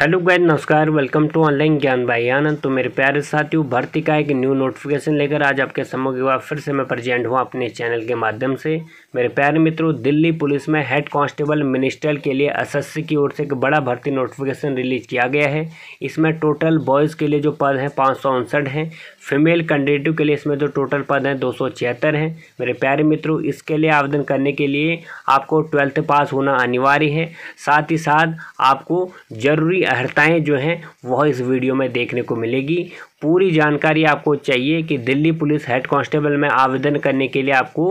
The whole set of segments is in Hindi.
हेलो गाइज नमस्कार welcome to online Gyan Bhai आनंद तो मेरे प्यारे साथियों भर्ती का एक न्यू नोटिफिकेशन लेकर आज आपके सम्मुख हुआ फिर से मैं प्रेजेंट हुआ अपने चैनल के माध्यम से मेरे प्यारे मित्रों दिल्ली पुलिस में हेड कांस्टेबल मिनिस्टर के लिए एस की ओर से एक बड़ा भर्ती नोटिफिकेशन रिलीज किया गया है इसमें टोटल बॉयज़ के लिए जो पद हैं पाँच हैं फीमेल कैंडिडेटिव के लिए इसमें जो टोटल पद हैं दो हैं मेरे प्यारे मित्रों इसके लिए आवेदन करने के लिए आपको ट्वेल्थ पास होना अनिवार्य है साथ ही साथ आपको जरूरी अहर्ताएँ जो हैं वह इस वीडियो में देखने को मिलेगी पूरी जानकारी आपको चाहिए कि दिल्ली पुलिस हेड कांस्टेबल में आवेदन करने के लिए आपको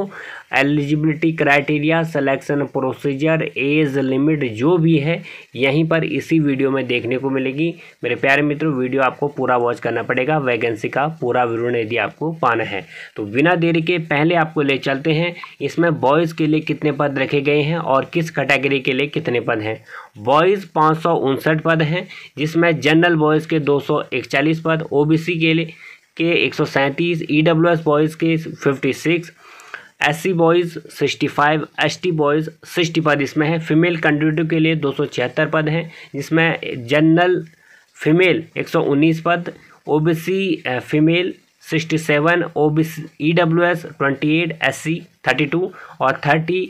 eligibility criteria selection procedure age limit जो भी है यहीं पर इसी वीडियो में देखने को मिलेगी मेरे प्यारे मित्रों वीडियो आपको पूरा वॉच करना पड़ेगा वैकेंसी का पूरा विवरण यदि आपको पाना है तो बिना देरी के पहले आपको ले चलते हैं इसमें बॉयज़ के लिए कितने पद रखे गए हैं और किस कैटेगरी के लिए कितने पद हैं बॉयज़ पाँच पद हैं जिसमें जनरल बॉयज़ के दो पद ओ सी के लिए के एक सौ सैंतीस ई डब्ल्यू एस बॉयज़ के fifty six S C boys sixty five S T boys sixty पद इसमें है फीमेल कैंडिडेटों के लिए दो सौ छिहत्तर पद हैं जिसमें जनरल फीमेल एक सौ उन्नीस पद O B C female sixty seven O B C E W S twenty eight S C thirty two और थर्टी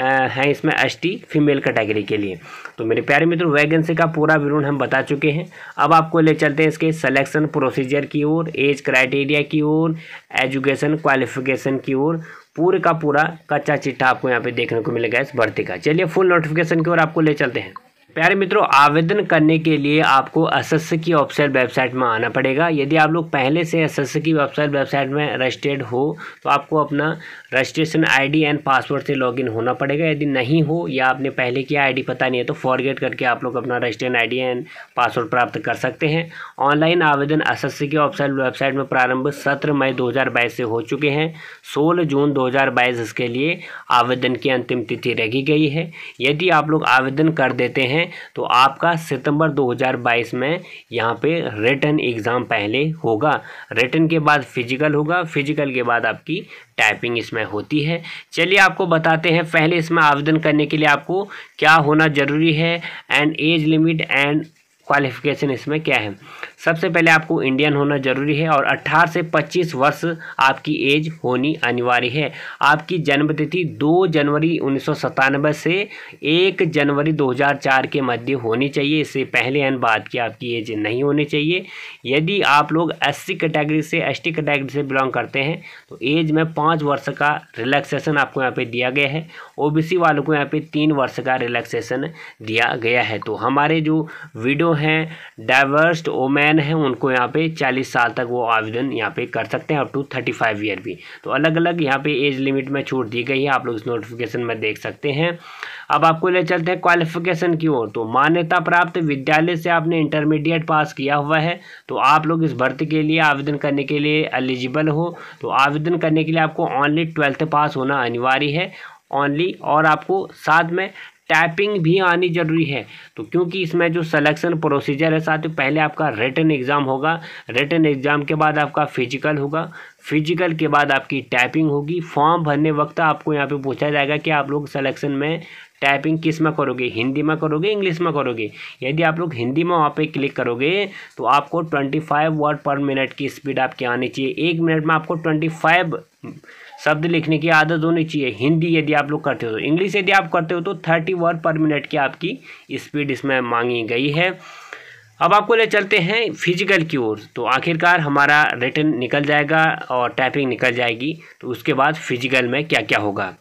हैं इसमें एस टी फीमेल कैटेगरी के लिए तो मेरे प्यारे मित्रों वैकेंसी का पूरा विवरण हम बता चुके हैं अब आपको ले चलते हैं इसके सिलेक्शन प्रोसीजर की ओर एज क्राइटेरिया की ओर एजुकेशन क्वालिफिकेशन की ओर पूरे का पूरा कच्चा चिट्ठा आपको यहाँ पे देखने को मिलेगा इस भर्ती का चलिए फुल नोटिफिकेशन की ओर आपको ले चलते हैं प्यारे मित्रों आवेदन करने के लिए आपको एस की ऑफिशियल वेबसाइट में आना पड़ेगा यदि आप लोग पहले से एस की ऑफिशियल वेबसाइट में रजिस्टर्ड हो तो आपको अपना रजिस्ट्रेशन आईडी एंड पासवर्ड से लॉगिन होना पड़ेगा यदि नहीं हो या आपने पहले किया आईडी पता नहीं है तो फॉरगेट करके आप लोग अपना रजिस्ट्रेशन आई एंड पासवर्ड प्राप्त कर सकते हैं ऑनलाइन आवेदन एस की सी वेबसाइट में प्रारंभ सत्रह मई दो से हो चुके हैं सोलह जून दो इसके लिए आवेदन की अंतिम तिथि रखी गई है यदि आप लोग आवेदन कर देते हैं तो आपका सितंबर 2022 में यहाँ पे रिटर्न एग्ज़ाम पहले होगा रिटर्न के बाद फिजिकल होगा फिजिकल के बाद आपकी टाइपिंग इसमें होती है चलिए आपको बताते हैं पहले इसमें आवेदन करने के लिए आपको क्या होना ज़रूरी है and age limit and qualification इसमें क्या है सबसे पहले आपको इंडियन होना ज़रूरी है और 18 से 25 वर्ष आपकी एज होनी अनिवार्य है आपकी जन्मतिथि 2 जनवरी उन्नीस से 1 जनवरी 2004 के मध्य होनी चाहिए इससे पहले अन बाद की आपकी एज नहीं होनी चाहिए यदि आप लोग एस कैटेगरी से एस कैटेगरी से बिलोंग करते हैं तो एज में पाँच वर्ष का रिलैक्सेशन आपको यहाँ पर दिया गया है ओ वालों को यहाँ पर तीन वर्ष का रिलैक्सेशन दिया गया है तो हमारे जो वीडियो हैं डाइवर्स्ड ओमैन हैं उनको यहाँ पे 40 साल तक वो आवेदन यहाँ पे कर सकते हैं अप टू 35 फाइव ईयर भी तो अलग अलग यहाँ पे एज लिमिट में छूट दी गई है आप लोग इस नोटिफिकेशन में देख सकते हैं अब आपको ले चलते हैं क्वालिफिकेशन की ओर तो मान्यता प्राप्त विद्यालय से आपने इंटरमीडिएट पास किया हुआ है तो आप लोग इस भर्ती के लिए आवेदन करने के लिए एलिजिबल हो तो आवेदन करने के लिए आपको ऑनली ट्वेल्थ पास होना अनिवार्य है ओनली और आपको साथ में टाइपिंग भी आनी जरूरी है तो क्योंकि इसमें जो सिलेक्शन प्रोसीजर है साथ ही पहले आपका रिटर्न एग्ज़ाम होगा रिटर्न एग्ज़ाम के बाद आपका फिजिकल होगा फिजिकल के बाद आपकी टाइपिंग होगी फॉर्म भरने वक्त आपको यहाँ पे पूछा जाएगा कि आप लोग सिलेक्शन में टाइपिंग किस में करोगे हिंदी में करोगे इंग्लिश में करोगे यदि आप लोग हिंदी में वहाँ पे क्लिक करोगे तो आपको ट्वेंटी फाइव वर्ड पर मिनट की स्पीड आपकी आनी चाहिए एक मिनट में आपको ट्वेंटी फाइव शब्द लिखने की आदत होनी चाहिए हिंदी यदि आप लोग करते हो तो इंग्लिश यदि आप करते हो तो थर्टी वर्ड पर मिनट की आपकी स्पीड इसमें मांगी गई है अब आपको ले चलते हैं फिजिकल की ओर तो आखिरकार हमारा रिटर्न निकल जाएगा और टाइपिंग निकल जाएगी तो उसके बाद फिजिकल में क्या क्या होगा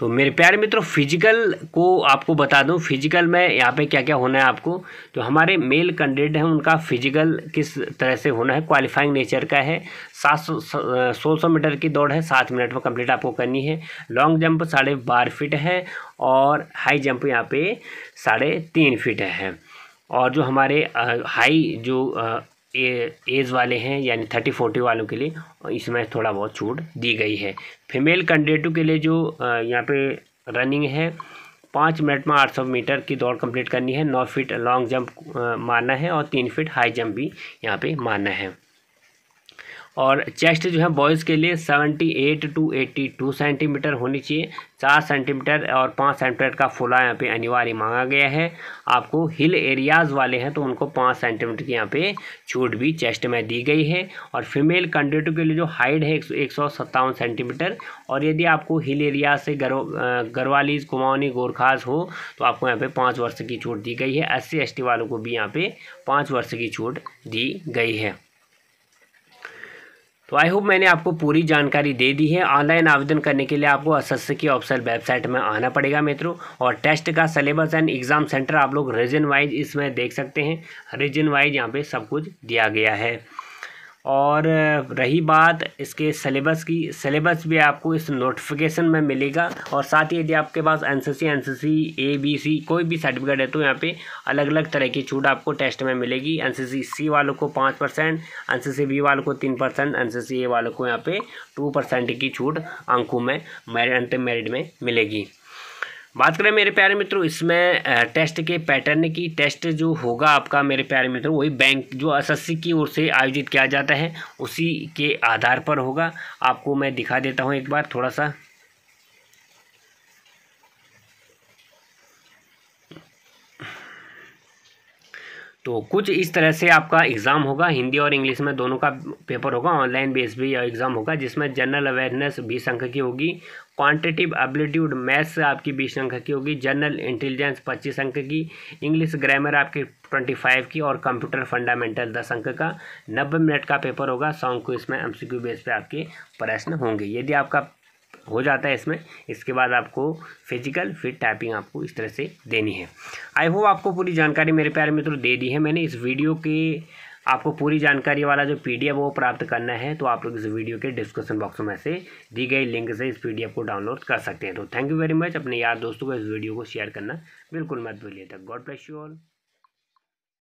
तो मेरे प्यारे मित्रों फिजिकल को आपको बता दूं फिजिकल में यहाँ पे क्या क्या होना है आपको तो हमारे मेल कैंडिडेट हैं उनका फिजिकल किस तरह से होना है क्वालिफाइंग नेचर का है सात सौ सो, सौ मीटर की दौड़ है सात मिनट में कंप्लीट आपको करनी है लॉन्ग जंप साढ़े बारह फिट है और हाई जंप यहाँ पे साढ़े तीन फिट है और जो हमारे हाई जो एज वाले हैं यानी थर्टी फोर्टी वालों के लिए इसमें थोड़ा बहुत छूट दी गई है फीमेल कैंडिडेटों के लिए जो यहाँ पे रनिंग है पाँच मिनट में आठ सौ मीटर की दौड़ कंप्लीट करनी है नौ फीट लॉन्ग जंप मारना है और तीन फीट हाई जंप भी यहाँ पे मारना है और चेस्ट जो है बॉयज़ के लिए seventy eight to eighty two centimetre होनी चाहिए चार सेंटीमीटर और पाँच सेंटीमीटर का फुला यहाँ पे अनिवार्य मांगा गया है आपको हिल एरियाज़ वाले हैं तो उनको पाँच सेंटीमीटर की यहाँ पे छूट भी चेस्ट में दी गई है और फीमेल कैंडिडेट के लिए जो हाइट है एक सौ सत्तावन सेंटीमीटर और यदि आपको हिल एरिया से गर्व गरवालीज कुमाऊनी गोरखास हो तो आपको यहाँ पर पाँच वर्ष की छूट दी गई है एस सी वालों को भी यहाँ पे पाँच वर्ष की छूट दी गई है तो आई होप मैंने आपको पूरी जानकारी दे दी है ऑनलाइन आवेदन करने के लिए आपको असस्य की ऑफिसल वेबसाइट में आना पड़ेगा मित्रों और टेस्ट का सिलेबस एंड एग्ज़ाम सेंटर आप लोग रीजन वाइज इसमें देख सकते हैं रीजन वाइज यहाँ पे सब कुछ दिया गया है और रही बात इसके सिलेबस की सिलेबस भी आपको इस नोटिफिकेशन में मिलेगा और साथ ही यदि आपके पास N C C N C C A B C कोई भी सर्टिफिकेट है तो यहाँ पे अलग अलग तरह की छूट आपको टेस्ट में मिलेगी एन सी सी सी वालों को पाँच percent N C C B वालों को तीन परसेंट एन सी सी ए वालों को यहाँ पे टू परसेंट की छूट अंकों में मेरिट मेरिट में मिलेगी बात करें मेरे प्यारे मित्रों इसमें टेस्ट के पैटर्न की टेस्ट जो होगा आपका मेरे प्यारे मित्रों वही बैंक जो सी की ओर से आयोजित किया जाता है उसी के आधार पर होगा आपको मैं दिखा देता हूँ एक बार थोड़ा सा तो कुछ इस तरह से आपका एग्ज़ाम होगा हिंदी और इंग्लिश में दोनों का पेपर होगा ऑनलाइन बेस भी एग्ज़ाम होगा जिसमें जनरल अवेयरनेस बीस अंक की होगी क्वांटिटिव एबिलिट्यूड मैथ्स आपकी बीस अंक की होगी जनरल इंटेलिजेंस पच्चीस अंक की इंग्लिश ग्रामर आपकी ट्वेंटी फाइव की और कंप्यूटर फंडामेंटल दस अंक का नब्बे मिनट का पेपर होगा सॉन्ग को इसमें क्यू बेस पर आपके प्रश्न होंगे यदि आपका हो जाता है इसमें इसके बाद आपको फिजिकल फिर टाइपिंग आपको इस तरह से देनी है आई होप आपको पूरी जानकारी मेरे प्यारे मित्रों दे दी है मैंने इस वीडियो के आपको पूरी जानकारी वाला जो पीडीएफ वो प्राप्त करना है तो आप लोग इस वीडियो के डिस्क्रिप्शन बॉक्स में से दी गई लिंक से इस पीडीएफ को डाउनलोड कर सकते हैं तो थैंक यू वेरी मच अपने यार दोस्तों को इस वीडियो को शेयर करना बिल्कुल मत भूलिए था गॉड ब्लेस यू ऑल